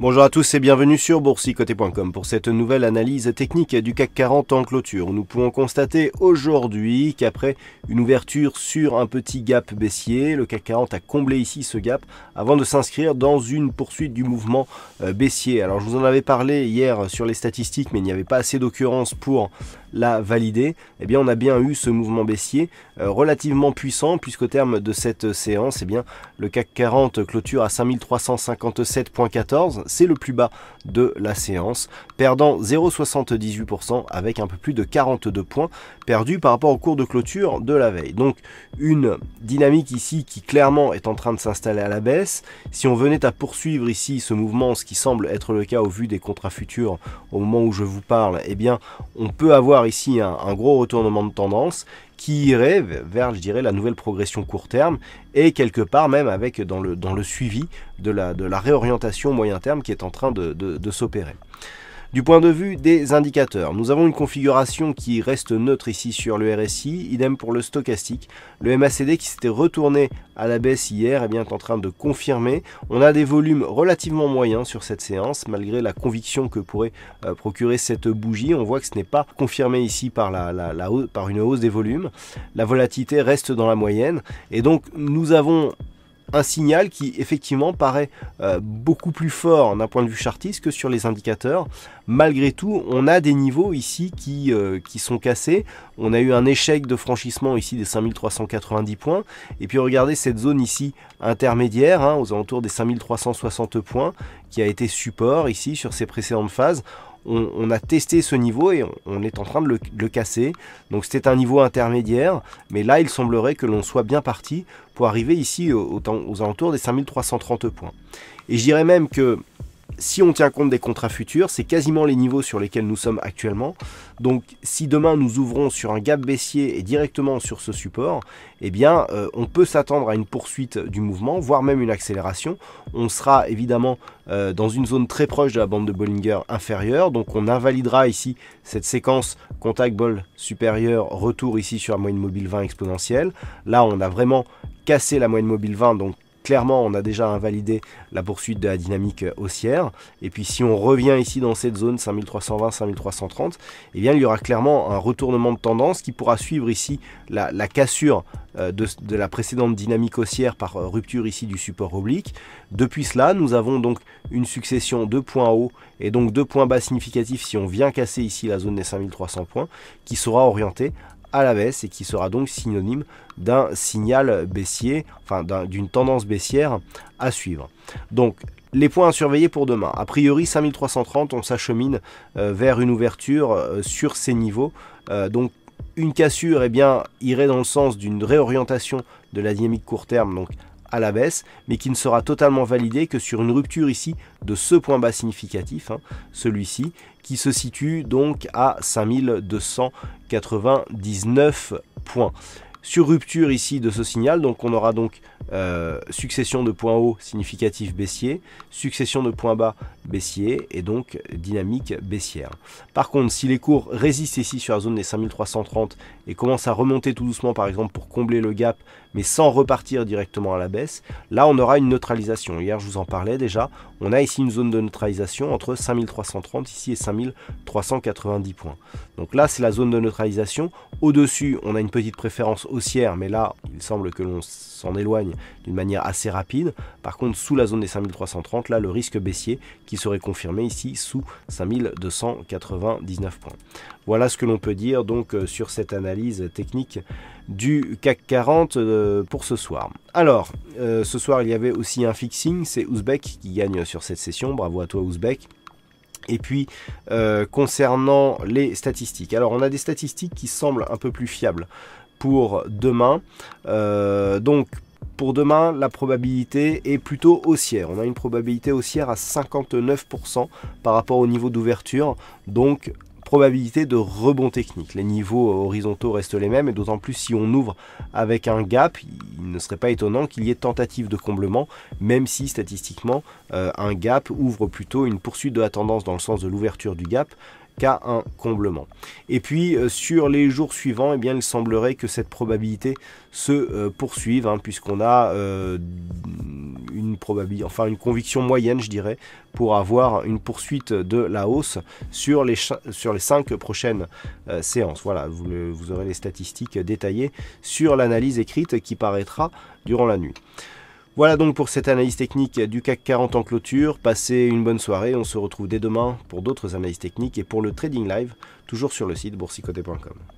Bonjour à tous et bienvenue sur boursicoté.com pour cette nouvelle analyse technique du CAC 40 en clôture. Nous pouvons constater aujourd'hui qu'après une ouverture sur un petit gap baissier, le CAC 40 a comblé ici ce gap avant de s'inscrire dans une poursuite du mouvement euh, baissier. Alors je vous en avais parlé hier sur les statistiques mais il n'y avait pas assez d'occurrence pour l'a valider eh bien on a bien eu ce mouvement baissier euh, relativement puissant puisqu'au terme de cette séance, et eh bien le CAC 40 clôture à 5357.14, c'est le plus bas de la séance, perdant 0,78% avec un peu plus de 42 points perdus par rapport au cours de clôture de la veille. Donc une dynamique ici qui clairement est en train de s'installer à la baisse. Si on venait à poursuivre ici ce mouvement, ce qui semble être le cas au vu des contrats futurs au moment où je vous parle, eh bien on peut avoir ici un, gros retournement de tendance qui irait vers, je dirais, la nouvelle progression court terme et quelque part même avec dans le, dans le suivi de la, de la réorientation moyen terme qui est en train de s'opérer. Du point de vue des indicateurs, nous avons une configuration qui reste neutre ici sur le RSI, idem pour le stochastique. Le MACD qui s'était retourné à la baisse hier eh bien, est en train de confirmer. On a des volumes relativement moyens sur cette séance, malgré la conviction que pourrait euh, procurer cette bougie. On voit que ce n'est pas confirmé ici par, la, par une hausse des volumes. La volatilité reste dans la moyenne. Et donc nous avons un signal qui effectivement paraît euh, beaucoup plus fort d'un point de vue chartiste que sur les indicateurs. Malgré tout, on a des niveaux ici qui, euh, qui sont cassés. On a eu un échec de franchissement ici des 5390 points. Et puis regardez cette zone ici intermédiaire, hein, aux alentours des 5360 points, qui a été support ici sur ces précédentes phases on, a testé ce niveau et on, est en train de le, casser. Donc c'était un niveau intermédiaire, mais là il semblerait que l'on soit bien parti pour arriver ici aux, aux alentours des 5330 points. Et je dirais même que si on tient compte des contrats futurs, c'est quasiment les niveaux sur lesquels nous sommes actuellement. Donc si demain nous ouvrons sur un gap baissier et directement sur ce support, eh bien euh, on peut s'attendre à une poursuite du mouvement, voire même une accélération. On sera évidemment euh, dans une zone très proche de la bande de Bollinger inférieure, donc on invalidera ici cette séquence contact ball supérieur, retour ici sur la moyenne mobile 20 exponentielle. Là on a vraiment cassé la moyenne mobile 20, donc clairement, on a déjà invalidé la poursuite de la dynamique haussière. Et puis si on revient ici dans cette zone 5320-5330, eh bien il y aura clairement un retournement de tendance qui pourra suivre ici la, cassure euh, de, la précédente dynamique haussière par euh, rupture ici du support oblique. Depuis cela, nous avons donc une succession de points hauts et donc de points bas significatifs si on vient casser ici la zone des 5300 points qui sera orientée à la baisse et qui sera donc synonyme d'un signal baissier, enfin d'une tendance baissière à suivre. Donc les points à surveiller pour demain. A priori 5330, on s'achemine euh, vers une ouverture euh, sur ces niveaux. Euh, donc une cassure et eh bien, irait dans le sens d'une réorientation de la dynamique court terme, donc à la baisse, mais qui ne sera totalement validé que sur une rupture ici de ce point bas significatif, hein, celui-ci, qui se situe donc à 5299 points. Sur rupture ici de ce signal, donc on aura donc euh, succession de points hauts significatifs baissiers, succession de points bas baissiers et donc dynamique baissière. Par contre, si les cours résistent ici sur la zone des 5330 et commencent à remonter tout doucement par exemple pour combler le gap mais sans repartir directement à la baisse, là on aura une neutralisation. Hier je vous en parlais déjà, on a ici une zone de neutralisation entre 5330 ici et 5390 points. Donc là c'est la zone de neutralisation. Au-dessus on a une petite préférence haussière, mais là il semble que l'on s'en éloigne d'une manière assez rapide. Par contre sous la zone des 5330, là le risque baissier qui serait confirmé ici sous 5299 points. Voilà ce que l'on peut dire donc euh, sur cette analyse technique du CAC 40 euh, pour ce soir. Alors, euh, ce soir, il y avait aussi un fixing, c'est Ouzbek qui gagne sur cette session. Bravo à toi, Ouzbek. Et puis euh, concernant les statistiques. Alors on a des statistiques qui semblent un peu plus fiables pour demain. donc pour demain, la probabilité est plutôt haussière. On a une probabilité haussière à 59% par rapport au niveau d'ouverture. Donc probabilité de rebond technique. Les niveaux horizontaux restent les mêmes et d'autant plus si on ouvre avec un gap, il ne serait pas étonnant qu'il y ait tentative de comblement, même si statistiquement euh, un gap ouvre plutôt une poursuite de la tendance dans le sens de l'ouverture du gap qu'à un comblement. Et puis euh, sur les jours suivants, et eh bien, il semblerait que cette probabilité se euh, poursuive, hein, puisqu'on a euh, une probabilité, enfin une conviction moyenne, je dirais, pour avoir une poursuite de la hausse sur les, sur les cinq prochaines séances. Voilà, vous aurez les statistiques détaillées sur l'analyse écrite qui paraîtra durant la nuit. Voilà donc pour cette analyse technique du CAC 40 en clôture. Passez une bonne soirée. On se retrouve dès demain pour d'autres analyses techniques et pour le Trading Live, toujours sur le site boursicoté.com.